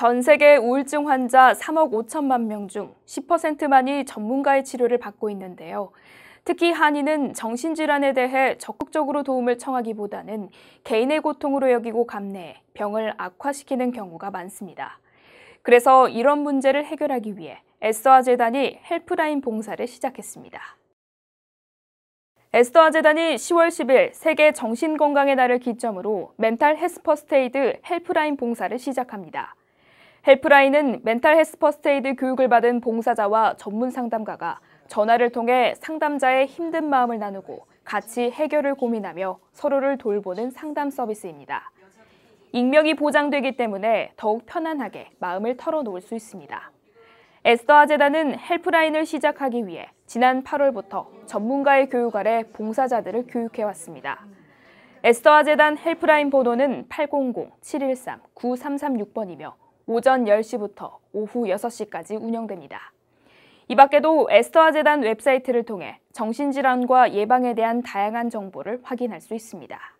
전 세계 우울증 환자 3억 5천만 명 중 10%만이 전문가의 치료를 받고 있는데요. 특히 한의는 정신질환에 대해 적극적으로 도움을 청하기보다는 개인의 고통으로 여기고 감내해 병을 악화시키는 경우가 많습니다. 그래서 이런 문제를 해결하기 위해 에스더아 재단이 헬프라인 봉사를 시작했습니다. 에스더아 재단이 10월 10일 세계 정신건강의 날을 기점으로 멘탈 헬스퍼스테이드 헬프라인 봉사를 시작합니다. 헬프라인은 멘탈 헬스 퍼스트에이드 교육을 받은 봉사자와 전문 상담가가 전화를 통해 상담자의 힘든 마음을 나누고 같이 해결을 고민하며 서로를 돌보는 상담 서비스입니다. 익명이 보장되기 때문에 더욱 편안하게 마음을 털어놓을 수 있습니다. 에스더아 재단은 헬프라인을 시작하기 위해 지난 8월부터 전문가의 교육 아래 봉사자들을 교육해왔습니다. 에스더아 재단 헬프라인 번호는 800-713-9336번이며 오전 10시부터 오후 6시까지 운영됩니다. 이 밖에도 에스터아재단 웹사이트를 통해 정신질환과 예방에 대한 다양한 정보를 확인할 수 있습니다.